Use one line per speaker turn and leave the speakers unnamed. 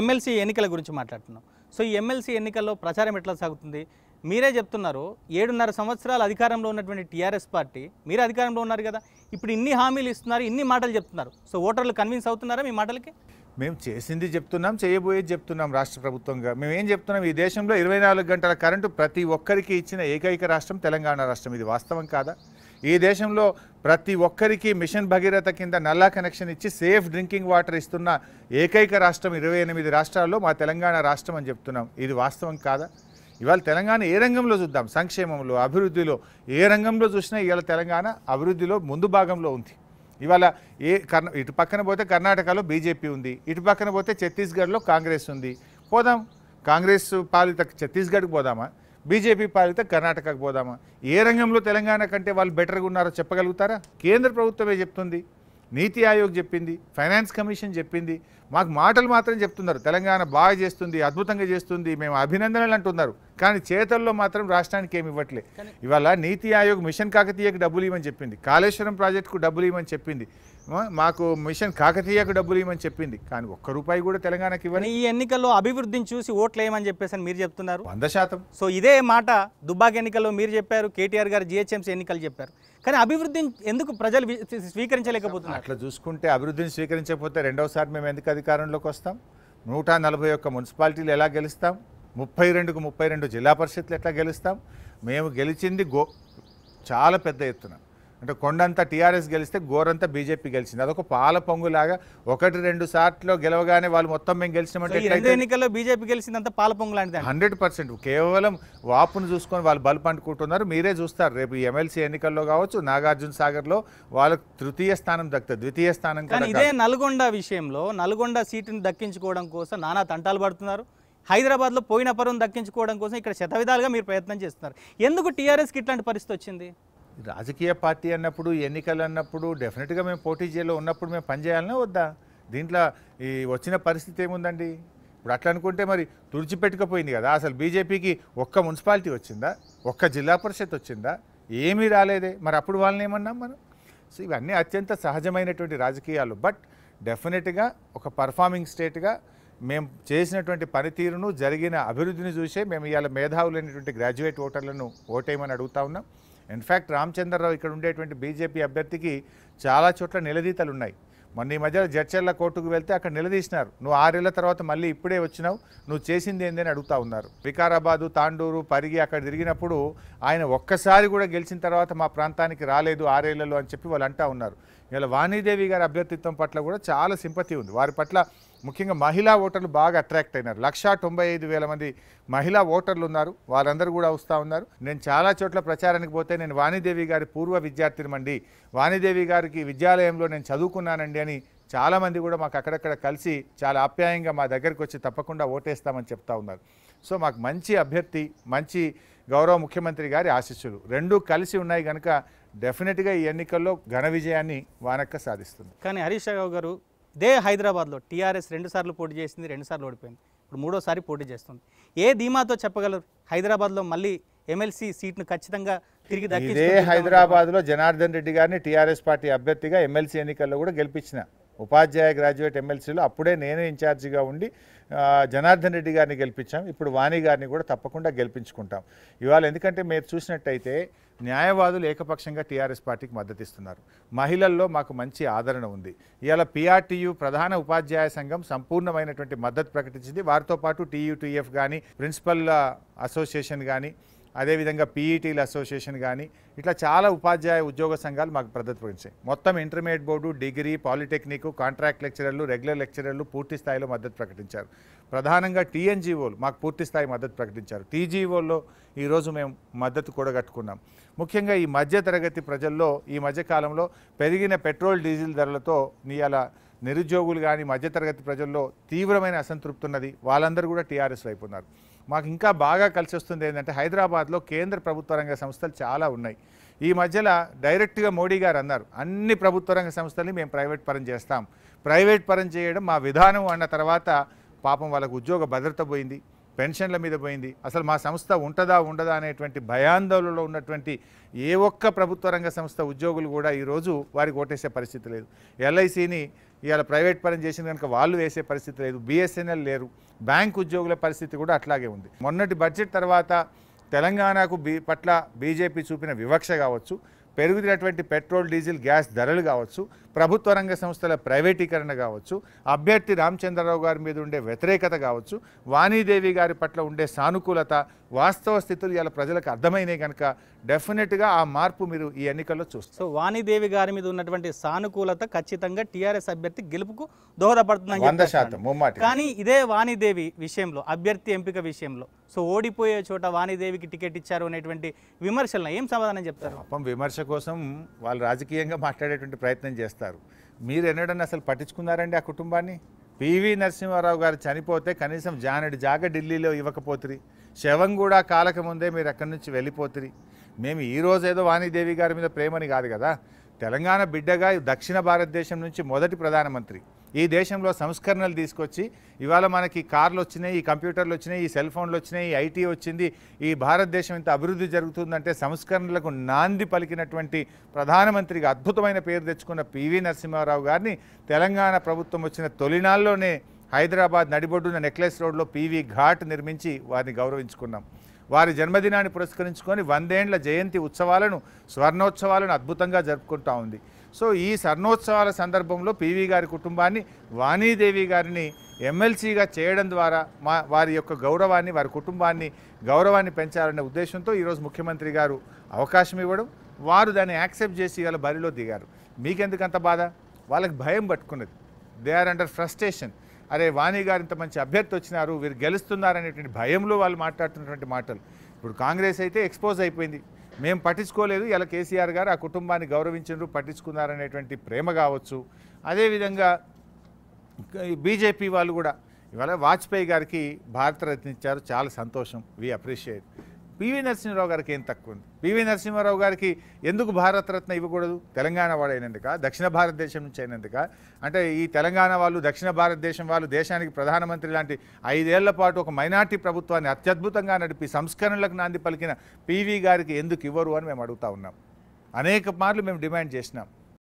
MLC ఎన్నికల గురించి మాట్లాడుతున్నాం సో ఈ ఎమ్మెల్సీ ఎన్నికల్లో ప్రచారం ఎట్లా సాగుతుంది మీరే చెప్తున్నారు ఏడున్నర సంవత్సరాలు అధికారంలో ఉన్నటువంటి టీఆర్ఎస్ పార్టీ మీరే అధికారంలో ఉన్నారు కదా ఇప్పుడు ఇన్ని హామీలు ఇస్తున్నారు ఇన్ని మాటలు చెప్తున్నారు సో ఓటర్లు కన్విన్స్ అవుతున్నారా మీ మాటలకి
మేము చేసింది చెప్తున్నాం చేయబోయేది చెప్తున్నాం రాష్ట్ర ప్రభుత్వంగా మేము ఏం చెప్తున్నాం ఈ దేశంలో ఇరవై గంటల కరెంటు ప్రతి ఒక్కరికి ఇచ్చిన ఏకైక రాష్ట్రం తెలంగాణ రాష్ట్రం ఇది వాస్తవం కాదా ఈ దేశంలో ప్రతి ఒక్కరికి మిషన్ భగీరథ కింద నల్లా కనెక్షన్ ఇచ్చి సేఫ్ డ్రింకింగ్ వాటర్ ఇస్తున్న ఏకైక రాష్ట్రం ఇరవై ఎనిమిది రాష్ట్రాల్లో మా తెలంగాణ రాష్ట్రం అని చెప్తున్నాం ఇది వాస్తవం కాదా ఇవాళ తెలంగాణ ఏ రంగంలో చూద్దాం సంక్షేమంలో అభివృద్ధిలో ఏ రంగంలో చూసినా ఇవాళ తెలంగాణ అభివృద్ధిలో ముందు భాగంలో ఉంది ఇవాళ ఏ కర్ణ ఇటు పక్కన పోతే కర్ణాటకలో బీజేపీ ఉంది ఇటు పక్కన పోతే ఛత్తీస్గఢ్లో కాంగ్రెస్ ఉంది పోదాం కాంగ్రెస్ పాలిత ఛత్తీస్గఢ్కి పోదామా బీజేపీ పాలిత కర్ణాటకకు పోదామా ఏ రంగంలో తెలంగాణ కంటే వాళ్ళు బెటర్గా ఉన్నారో చెప్పగలుగుతారా కేంద్ర ప్రభుత్వమే చెప్తుంది నీతి ఆయోగ్ చెప్పింది ఫైనాన్స్ కమిషన్ చెప్పింది మాకు మాటలు మాత్రం చెప్తున్నారు తెలంగాణ బాగా చేస్తుంది అద్భుతంగా చేస్తుంది మేము అభినందనలు అంటున్నారు కానీ చేతల్లో మాత్రం రాష్ట్రానికి ఏమి ఇవ్వట్లే ఇవాళ నీతి ఆయోగ్ మిషన్ కాకతీయకు డబ్బులు ఇవ్వమని చెప్పింది కాళేశ్వరం ప్రాజెక్టుకు డబ్బులు ఇవ్వమని
చెప్పింది మాకు మిషన్ కాకతీయకు డబ్బులు ఇవ్వమని చెప్పింది కానీ ఒక్క రూపాయి కూడా తెలంగాణకి ఇవ్వని ఈ ఎన్నికల్లో అభివృద్ధిని చూసి ఓట్లేయమని చెప్పేసి మీరు చెప్తున్నారు వంద శాతం సో ఇదే మాట దుబ్బాక ఎన్నికల్లో మీరు చెప్పారు కేటీఆర్ గారు జిహెచ్ఎంసీ ఎన్నికలు చెప్పారు కానీ అభివృద్ధిని ఎందుకు ప్రజలు
స్వీకరించలేకపోతున్నారు అట్లా చూసుకుంటే అభివృద్ధిని స్వీకరించకపోతే రెండోసారి మేము ఎందుకు అది అధికారంలోకి వస్తాం నూట నలభై ఒక్క మున్సిపాలిటీలు ఎలా గెలుస్తాం ముప్పై రెండుకు ముప్పై రెండు జిల్లా పరిషత్లు ఎట్లా గెలుస్తాం మేము గెలిచింది గో చాలా పెద్ద ఎత్తున అంటే కొండంతా టీఆర్ఎస్ గెలిస్తే గోరంతా బీజేపీ గెలిచింది అదొక పాల పొంగులాగా ఒకటి రెండు సార్లు గెలవగానే వాళ్ళు మొత్తం మేము గెలిచినామంటే ఎన్నికల్లో
బీజేపీ గెలిచిందంతా పాల పొంగు లాంటిది హండ్రెడ్ పర్సెంట్ కేవలం వాపును చూసుకొని
వాళ్ళు బలు అంటుకుంటున్నారు మీరే చూస్తారు రేపు ఎమ్మెల్సీ ఎన్నికల్లో కావచ్చు నాగార్జున సాగర్లో వాళ్ళకు తృతీయ స్థానం దక్కుతుంది ద్వితీయ స్థానం కానీ ఇదే
నల్గొండ విషయంలో నల్గొండ సీటుని దక్కించుకోవడం కోసం నానా తంటాలు పడుతున్నారు హైదరాబాద్లో పోయిన పరువును దక్కించుకోవడం కోసం ఇక్కడ శతవిధాలుగా మీరు ప్రయత్నం చేస్తున్నారు ఎందుకు టీఆర్ఎస్కి ఇట్లాంటి పరిస్థితి వచ్చింది
రాజకీయ పార్టీ అన్నప్పుడు ఎన్నికలు అన్నప్పుడు డెఫినెట్గా మేము పోటీ చేయలో ఉన్నప్పుడు మేము పనిచేయాలనే వద్దా దీంట్లో ఈ వచ్చిన పరిస్థితి ఏముందండి ఇప్పుడు అట్లా అనుకుంటే మరి తుడిచిపెట్టుకపోయింది కదా అసలు బీజేపీకి ఒక్క మున్సిపాలిటీ వచ్చిందా ఒక్క జిల్లా పరిషత్ వచ్చిందా ఏమీ రాలేదే మరి అప్పుడు వాళ్ళని ఏమన్నాం మనం సో ఇవన్నీ అత్యంత సహజమైనటువంటి రాజకీయాలు బట్ డెఫినెట్గా ఒక పర్ఫార్మింగ్ స్టేట్గా మేము చేసినటువంటి పనితీరును జరిగిన అభివృద్ధిని చూసే మేము ఇవాళ మేధావులైనటువంటి గ్రాడ్యుయేట్ ఓటర్లను ఓటేయమని అడుగుతా ఉన్నాం ఇన్ఫ్యాక్ట్ రామచంద్రరావు ఇక్కడ ఉండేటువంటి బీజేపీ అభ్యర్థికి చాలా చోట్ల నిలదీతలు ఉన్నాయి మొన్న ఈ మధ్యలో జడ్చర్ల కోర్టుకు వెళ్తే అక్కడ నిలదీసినారు నువ్వు ఆరేళ్ల తర్వాత మళ్ళీ ఇప్పుడే వచ్చినావు నువ్వు చేసింది ఏందని అడుగుతా ఉన్నారు వికారాబాదు తాండూరు పరిగి అక్కడ తిరిగినప్పుడు ఆయన ఒక్కసారి కూడా గెలిచిన తర్వాత మా ప్రాంతానికి రాలేదు ఆరేళ్లలో అని చెప్పి వాళ్ళు అంటా ఉన్నారు ఇలా వాణీదేవి గారి అభ్యర్థిత్వం పట్ల కూడా చాలా సింపతి ఉంది వారి పట్ల ముఖ్యంగా మహిళా ఓటర్లు బాగా అట్రాక్ట్ అయినారు లక్షా తొంభై ఐదు వేల మంది మహిళా ఓటర్లు ఉన్నారు వారందరూ కూడా వస్తూ ఉన్నారు నేను చాలా చోట్ల ప్రచారానికి పోతే నేను వాణిదేవి గారి పూర్వ విద్యార్థిని మండి వాణిదేవి గారికి విద్యాలయంలో నేను చదువుకున్నానండి అని చాలామంది కూడా మాకు అక్కడక్కడ కలిసి చాలా ఆప్యాయంగా మా దగ్గరికి వచ్చి తప్పకుండా ఓటేస్తామని చెప్తా ఉన్నారు సో మాకు మంచి అభ్యర్థి మంచి గౌరవ ముఖ్యమంత్రి గారి ఆశీస్సులు రెండూ కలిసి ఉన్నాయి కనుక డెఫినెట్గా ఈ ఎన్నికల్లో ఘన విజయాన్ని వానక్క సాధిస్తుంది
కానీ హరీష్ గారు ఇదే హైదరాబాద్లో టీఆర్ఎస్ రెండుసార్లు పోటీ చేసింది రెండుసార్లు ఓడిపోయింది ఇప్పుడు మూడోసారి పోటీ చేస్తుంది ఏ ధీమాతో చెప్పగలరు హైదరాబాద్లో మళ్ళీ ఎమ్మెల్సీ సీట్ను ఖచ్చితంగా తిరిగి ఇదే హైదరాబాద్లో
జనార్దన్ రెడ్డి గారిని టీఆర్ఎస్ పార్టీ అభ్యర్థిగా ఎమ్మెల్సీ ఎన్నికల్లో కూడా గెలిపించిన ఉపాధ్యాయ గ్రాడ్యుయేట్ ఎమ్మెల్సీలో అప్పుడే నేనే ఇన్ఛార్జిగా ఉండి జనార్దన్ రెడ్డి గారిని గెలిపించాం ఇప్పుడు వాణి గారిని కూడా తప్పకుండా గెలిపించుకుంటాం ఇవాళ ఎందుకంటే మీరు చూసినట్టయితే న్యాయవాదులు ఏకపక్షంగా టీఆర్ఎస్ పార్టీకి మద్దతిస్తున్నారు మహిళల్లో మాకు మంచి ఆదరణ ఉంది ఇవాళ పీఆర్టీయూ ప్రధాన ఉపాధ్యాయ సంఘం సంపూర్ణమైనటువంటి మద్దతు ప్రకటించింది వారితో పాటు టీయూటీఎఫ్ కానీ ప్రిన్సిపల్ అసోసియేషన్ కానీ అదేవిధంగా పీఈటీల అసోసియేషన్ కానీ ఇట్లా చాలా ఉపాధ్యాయ ఉద్యోగ సంఘాలు మాకు ప్రదత్తి మొత్తం intermediate board degree polytechnic contract లెక్చరర్లు రెగ్యులర్ లెక్చరర్లు పూర్తి స్థాయిలో మద్దతు ప్రకటించారు ప్రధానంగా టీఎన్జీఓలు మాకు పూర్తి స్థాయి మద్దతు ప్రకటించారు టీజీఓల్లో ఈరోజు మేము మద్దతు కూడగట్టుకున్నాం ముఖ్యంగా ఈ మధ్య తరగతి ప్రజల్లో ఈ మధ్యకాలంలో పెరిగిన పెట్రోల్ డీజిల్ ధరలతో అలా నిరుద్యోగులు కానీ మధ్యతరగతి ప్రజల్లో తీవ్రమైన అసంతృప్తి ఉన్నది వాళ్ళందరూ కూడా టీఆర్ఎస్ వైపు ఉన్నారు మాకు ఇంకా బాగా కలిసి వస్తుంది ఏంటంటే హైదరాబాద్లో కేంద్ర ప్రభుత్వ రంగ సంస్థలు చాలా ఉన్నాయి ఈ మధ్యలో డైరెక్ట్గా మోడీ గారు అన్నారు అన్ని ప్రభుత్వ రంగ సంస్థల్ని మేము ప్రైవేట్ పరం చేస్తాం ప్రైవేట్ పరం చేయడం మా విధానం అన్న తర్వాత పాపం వాళ్ళకు ఉద్యోగ భద్రత పోయింది పెన్షన్ల మీద పోయింది అసలు మా సంస్థ ఉంటుందా ఉండదా అనేటువంటి భయాందోళనలో ఉన్నటువంటి ఏ ఒక్క ప్రభుత్వ రంగ సంస్థ ఉద్యోగులు కూడా ఈరోజు వారికి ఓటేసే పరిస్థితి లేదు ఎల్ఐసిని ఇవాళ ప్రైవేట్ పరం చేసిన కనుక వాళ్ళు వేసే పరిస్థితి లేదు బిఎస్ఎన్ఎల్ లేరు బ్యాంక్ ఉద్యోగుల పరిస్థితి కూడా అట్లాగే ఉంది మొన్నటి బడ్జెట్ తర్వాత తెలంగాణకు బీ పట్ల బీజేపీ చూపిన వివక్ష కావచ్చు పెరుగుతున్నటువంటి పెట్రోల్ డీజిల్ గ్యాస్ ధరలు కావచ్చు ప్రభుత్వ రంగ సంస్థల ప్రైవేటీకరణ కావచ్చు అభ్యర్థి రామచంద్రరావు గారి మీద ఉండే వ్యతిరేకత కావచ్చు వాణీదేవి గారి పట్ల ఉండే సానుకూలత వాస్తవ స్థితులు ఇలా ప్రజలకు అర్థమైనాయి
కనుక డెఫినెట్గా ఆ మార్పు మీరు ఈ ఎన్నికల్లో చూస్తారు సో వాణీదేవి గారి మీద ఉన్నటువంటి సానుకూలత ఖచ్చితంగా టీఆర్ఎస్ అభ్యర్థి గెలుపుకు దోహదపడుతుందని వంద శాతం కానీ ఇదే వాణీదేవి విషయంలో అభ్యర్థి ఎంపిక విషయంలో సో ఓడిపోయే చోట వాణిదేవికి టికెట్ ఇచ్చారు అనేటువంటి విమర్శలను ఏం సమాధానం చెప్తారు
పాపం విమర్శ కోసం వాళ్ళు రాజకీయంగా మాట్లాడేటువంటి ప్రయత్నం చేస్తారు మీరు ఎన్నడన్నా అసలు పట్టించుకున్నారండి ఆ కుటుంబాన్ని పివి నరసింహారావు గారు చనిపోతే కనీసం జానడి జాగ ఢిల్లీలో ఇవ్వకపోతురి శవం కూడా కాలక ముందే మీరు అక్కడి నుంచి వెళ్ళిపోతురి మేము ఈరోజు ఏదో వాణిదేవి గారి మీద ప్రేమని కాదు కదా తెలంగాణ బిడ్డగా దక్షిణ భారతదేశం నుంచి మొదటి ప్రధానమంత్రి ఈ దేశంలో సంస్కరణలు తీసుకొచ్చి ఇవాళ మనకి కార్లు వచ్చినాయి ఈ కంప్యూటర్లు వచ్చినాయి ఈ సెల్ ఫోన్లు వచ్చినాయి ఈ ఐటీ వచ్చింది ఈ భారతదేశం ఇంత అభివృద్ధి జరుగుతుందంటే సంస్కరణలకు నాంది పలికినటువంటి ప్రధానమంత్రికి అద్భుతమైన పేరు తెచ్చుకున్న పివి నరసింహారావు గారిని తెలంగాణ ప్రభుత్వం వచ్చిన తొలినాల్లోనే హైదరాబాద్ నడిబొడ్డున నెక్లెస్ రోడ్లో పీవీ ఘాట్ నిర్మించి వారిని గౌరవించుకున్నాం వారి జన్మదినాన్ని పురస్కరించుకొని వందేండ్ల జయంతి ఉత్సవాలను స్వర్ణోత్సవాలను అద్భుతంగా జరుపుకుంటా ఉంది సో ఈ స్వర్ణోత్సవాల సందర్భంలో పివి గారి కుటుంబాన్ని వాణీదేవి గారిని ఎమ్మెల్సీగా చేయడం ద్వారా మా వారి యొక్క గౌరవాన్ని వారి కుటుంబాన్ని గౌరవాన్ని పెంచాలనే ఉద్దేశంతో ఈరోజు ముఖ్యమంత్రి గారు అవకాశం ఇవ్వడం వారు దాన్ని యాక్సెప్ట్ చేసి ఇవాళ బరిలో దిగారు మీకెందుకంత బాధ వాళ్ళకి భయం పట్టుకున్నది దే ఆర్ అండర్ ఫ్రస్ట్రేషన్ అరే వాణి గారు ఇంత మంచి అభ్యర్థి వచ్చినారు వీరు గెలుస్తున్నారనేటువంటి భయంలో వాళ్ళు మాట్లాడుతున్నటువంటి మాటలు ఇప్పుడు కాంగ్రెస్ అయితే ఎక్స్పోజ్ అయిపోయింది మేము పట్టించుకోలేదు ఇలా కేసీఆర్ గారు ఆ కుటుంబాన్ని గౌరవించారు పట్టించుకున్నారనేటువంటి ప్రేమ కావచ్చు అదేవిధంగా బీజేపీ వాళ్ళు కూడా ఇవాళ వాజ్పేయి గారికి భారతరత్న ఇచ్చారు చాలా సంతోషం వీ అప్రిషియేట్ పివి నరసింహరావు గారికి ఏం తక్కువ ఉంది పివి నరసింహారావు గారికి ఎందుకు భారతరత్న ఇవ్వకూడదు తెలంగాణ అయినందుక దక్షిణ భారతదేశం నుంచి అయినందుక అంటే ఈ తెలంగాణ వాళ్ళు దక్షిణ భారతదేశం వాళ్ళు దేశానికి ప్రధానమంత్రి లాంటి ఐదేళ్ల పాటు ఒక మైనార్టీ ప్రభుత్వాన్ని అత్యద్భుతంగా నడిపి సంస్కరణలకు నాంది పలికిన పీవీ గారికి ఎందుకు ఇవ్వరు అని మేము అడుగుతా ఉన్నాం అనేక మార్లు మేము డిమాండ్ చేసినాం